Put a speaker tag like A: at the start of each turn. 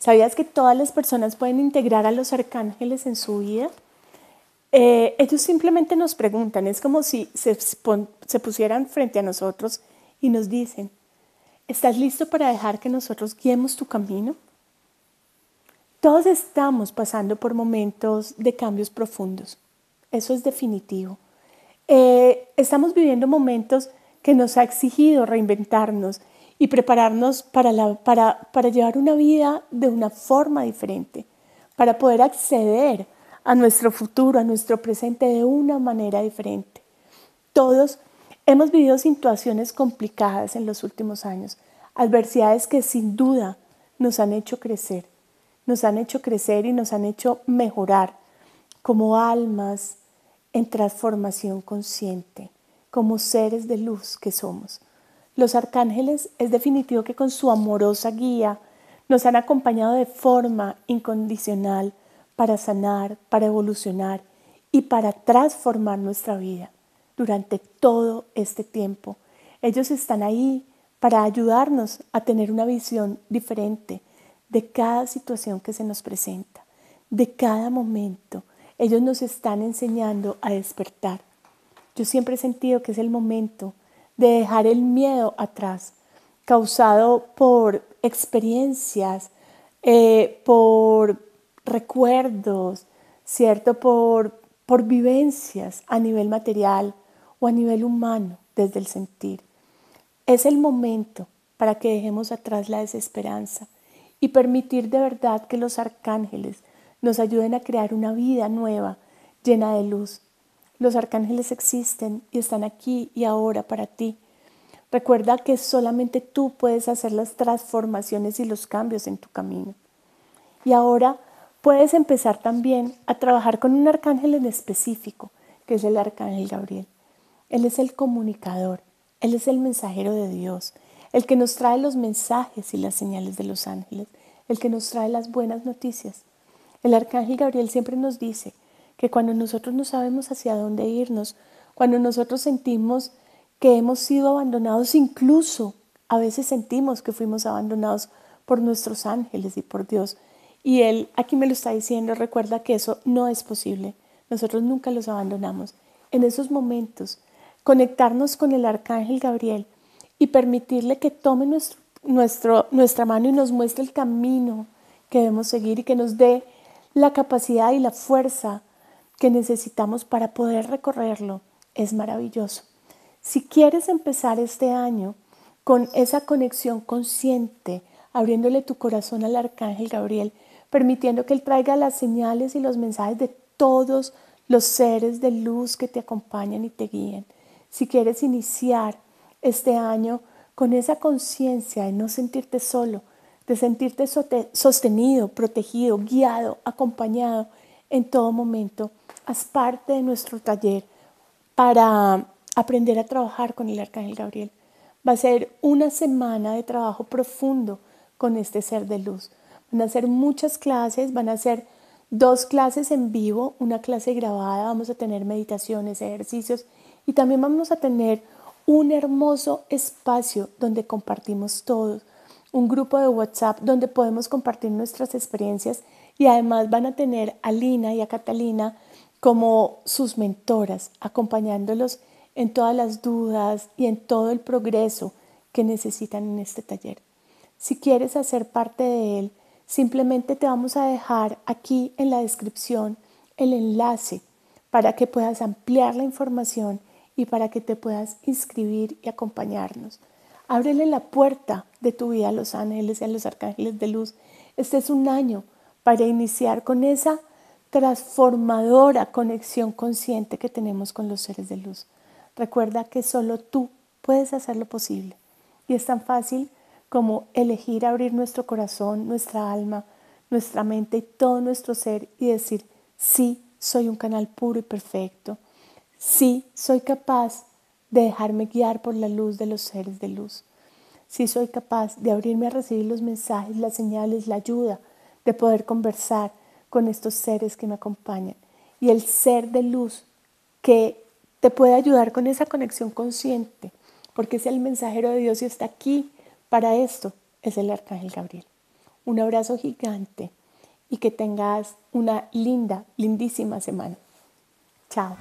A: ¿Sabías que todas las personas pueden integrar a los arcángeles en su vida? Eh, ellos simplemente nos preguntan, es como si se, pusieran frente a nosotros y nos dicen, ¿estás listo para dejar que nosotros guiemos tu camino? Todos estamos pasando por momentos de cambios profundos, eso es definitivo. Eh, estamos viviendo momentos que nos ha exigido reinventarnos y prepararnos para, para llevar una vida de una forma diferente, para poder acceder a nuestro futuro, a nuestro presente de una manera diferente. Todos hemos vivido situaciones complicadas en los últimos años, adversidades que sin duda nos han hecho crecer, nos han hecho crecer y nos han hecho mejorar como almas en transformación consciente como seres de luz que somos. Los arcángeles es definitivo que con su amorosa guía nos han acompañado de forma incondicional para sanar, para evolucionar y para transformar nuestra vida durante todo este tiempo. Ellos están ahí para ayudarnos a tener una visión diferente de cada situación que se nos presenta, de cada momento. Ellos nos están enseñando a despertar yo siempre he sentido que es el momento de dejar el miedo atrás, causado por experiencias, eh, por recuerdos, ¿cierto? Por, por vivencias a nivel material o a nivel humano desde el sentir. Es el momento para que dejemos atrás la desesperanza y permitir de verdad que los arcángeles nos ayuden a crear una vida nueva, llena de luz, los arcángeles existen y están aquí y ahora para ti. Recuerda que solamente tú puedes hacer las transformaciones y los cambios en tu camino. Y ahora puedes empezar también a trabajar con un arcángel en específico, que es el arcángel Gabriel. Él es el comunicador, él es el mensajero de Dios, el que nos trae los mensajes y las señales de los ángeles, el que nos trae las buenas noticias. El arcángel Gabriel siempre nos dice, que cuando nosotros no sabemos hacia dónde irnos, cuando nosotros sentimos que hemos sido abandonados, incluso a veces sentimos que fuimos abandonados por nuestros ángeles y por Dios. Y Él aquí me lo está diciendo, recuerda que eso no es posible. Nosotros nunca los abandonamos. En esos momentos, conectarnos con el arcángel Gabriel y permitirle que tome nuestra mano y nos muestre el camino que debemos seguir y que nos dé la capacidad y la fuerza que necesitamos para poder recorrerlo es maravilloso. Si quieres empezar este año con esa conexión consciente, abriéndole tu corazón al arcángel Gabriel, permitiendo que él traiga las señales y los mensajes de todos los seres de luz que te acompañan y te guíen. Si quieres iniciar este año con esa conciencia de no sentirte solo, de sentirte sostenido, protegido, guiado, acompañado en todo momento. Haz parte de nuestro taller para aprender a trabajar con el Arcángel Gabriel. Va a ser una semana de trabajo profundo con este ser de luz. Van a ser muchas clases, van a ser dos clases en vivo, una clase grabada, vamos a tener meditaciones, ejercicios y también vamos a tener un hermoso espacio donde compartimos todos un grupo de WhatsApp donde podemos compartir nuestras experiencias y además van a tener a Lina y a Catalina como sus mentoras, acompañándolos en todas las dudas y en todo el progreso que necesitan en este taller. Si quieres hacer parte de él, simplemente te vamos a dejar aquí en la descripción el enlace para que puedas ampliar la información y para que te puedas inscribir y acompañarnos. Ábrele la puerta de tu vida a los ángeles y a los arcángeles de luz. Este es un año para iniciar con esa transformadora conexión consciente que tenemos con los seres de luz. Recuerda que solo tú puedes hacer lo posible. Y es tan fácil como elegir abrir nuestro corazón, nuestra alma, nuestra mente y todo nuestro ser y decir, sí, soy un canal puro y perfecto. Sí, soy capaz de dejarme guiar por la luz de los seres de luz. Si soy capaz de abrirme a recibir los mensajes, las señales, la ayuda, de poder conversar con estos seres que me acompañan. Y el ser de luz que te puede ayudar con esa conexión consciente, porque es el mensajero de Dios y está aquí para esto, es el Arcángel Gabriel. Un abrazo gigante y que tengas una linda, lindísima semana. Chao.